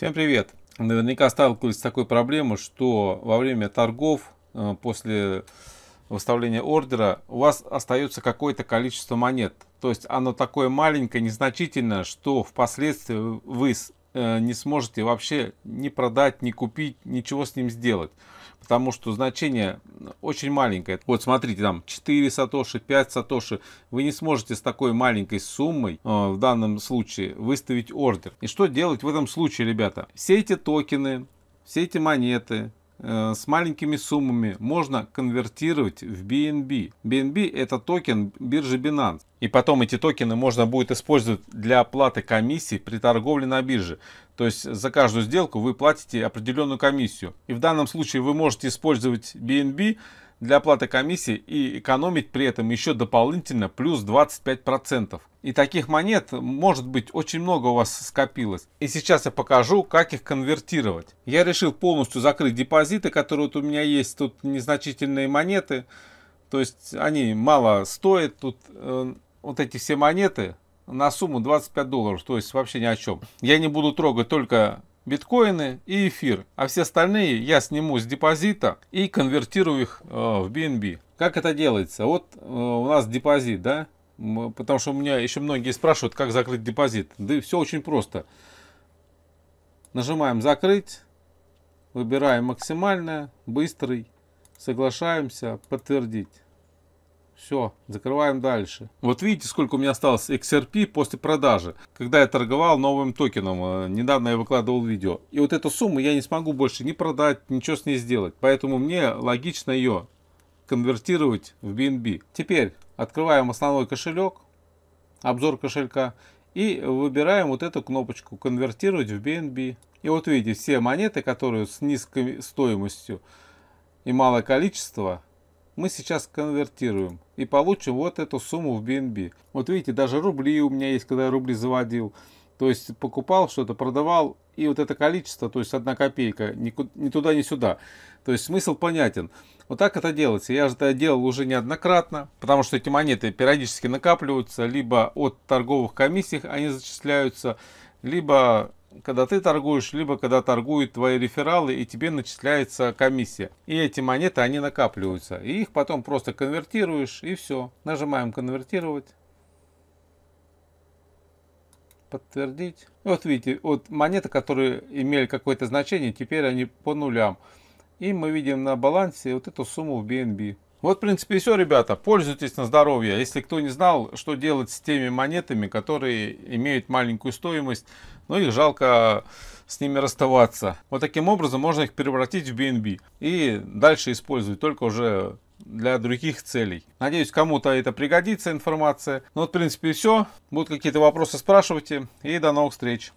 Всем привет! Наверняка сталкивались с такой проблемой, что во время торгов э, после выставления ордера у вас остается какое-то количество монет. То есть оно такое маленькое, незначительное, что впоследствии вы Э, не сможете вообще ни продать, ни купить, ничего с ним сделать. Потому что значение очень маленькое. Вот смотрите, там 4 сатоши, 5 сатоши. Вы не сможете с такой маленькой суммой э, в данном случае выставить ордер. И что делать в этом случае, ребята? Все эти токены, все эти монеты, Э, с маленькими суммами можно конвертировать в BNB. BNB это токен биржи Binance. И потом эти токены можно будет использовать для оплаты комиссии при торговле на бирже. То есть за каждую сделку вы платите определенную комиссию. И в данном случае вы можете использовать BNB для оплаты комиссии и экономить при этом еще дополнительно плюс 25%. И таких монет, может быть, очень много у вас скопилось. И сейчас я покажу, как их конвертировать. Я решил полностью закрыть депозиты, которые вот у меня есть. Тут незначительные монеты. То есть они мало стоят. Тут э, вот эти все монеты на сумму 25 долларов. То есть вообще ни о чем. Я не буду трогать только биткоины и эфир, а все остальные я сниму с депозита и конвертирую их э, в BNB. Как это делается? Вот э, у нас депозит, да? Потому что у меня еще многие спрашивают, как закрыть депозит. Да все очень просто. Нажимаем «Закрыть», выбираем «Максимальное», «Быстрый», соглашаемся, «Подтвердить». Все, закрываем дальше. Вот видите, сколько у меня осталось XRP после продажи, когда я торговал новым токеном. Э, недавно я выкладывал видео. И вот эту сумму я не смогу больше ни продать, ничего с ней сделать. Поэтому мне логично ее конвертировать в BNB. Теперь открываем основной кошелек, обзор кошелька, и выбираем вот эту кнопочку «Конвертировать в BNB». И вот видите, все монеты, которые с низкой стоимостью и малое количество – мы сейчас конвертируем и получим вот эту сумму в BNB. Вот видите, даже рубли у меня есть, когда я рубли заводил. То есть покупал что-то, продавал, и вот это количество, то есть одна копейка, ни, туда, ни сюда. То есть смысл понятен. Вот так это делается. Я же это делал уже неоднократно, потому что эти монеты периодически накапливаются, либо от торговых комиссий они зачисляются, либо когда ты торгуешь, либо когда торгуют твои рефералы и тебе начисляется комиссия. И эти монеты, они накапливаются. И их потом просто конвертируешь и все. Нажимаем конвертировать. Подтвердить. Вот видите, вот монеты, которые имели какое-то значение, теперь они по нулям. И мы видим на балансе вот эту сумму в BNB. Вот, в принципе, все, ребята. Пользуйтесь на здоровье. Если кто не знал, что делать с теми монетами, которые имеют маленькую стоимость, но ну их жалко с ними расставаться. Вот таким образом можно их превратить в BNB и дальше использовать только уже для других целей. Надеюсь, кому-то это пригодится информация. Ну вот, в принципе, все. Будут какие-то вопросы, спрашивайте. И до новых встреч.